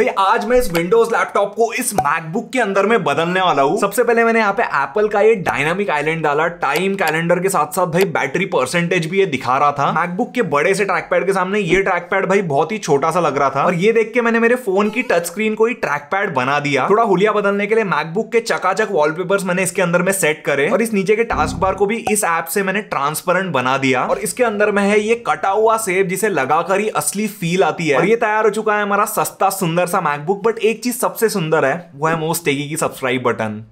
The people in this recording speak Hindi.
भाई आज मैं इस विंडोज लैपटॉप को इस मैकबुक के अंदर में बदलने वाला हूँ सबसे पहले मैंने यहाँ पे एप्पल का ये डायनामिक आइलैंड डाला टाइम कैलेंडर के साथ साथ भाई बैटरी परसेंटेज भी ये दिखा रहा था मैकबुक के बड़े से ट्रैक पैड के सामने ये ट्रैक पैड भाई बहुत ही छोटा सा लग रहा था और ये देख के मैंने मेरे फोन की टच स्क्रीन को ही ट्रैक पैड बना दिया थोड़ा हुलिया बदलने के लिए मैकबुक के चकाचक वॉलपेपर मैंने इसके अंदर में सेट करे और इस नीचे के टास्क बार को भी इस ऐप से मैंने ट्रांसपेरेंट बना दिया और इसके अंदर में है ये कटा हुआ सेब जिसे लगाकर ही असली फील आती है और ये तैयार हो चुका है हमारा सस्ता सुंदर सा मैकबुक बट एक चीज सबसे सुंदर है वो है मोस्ट टेगी की सब्सक्राइब बटन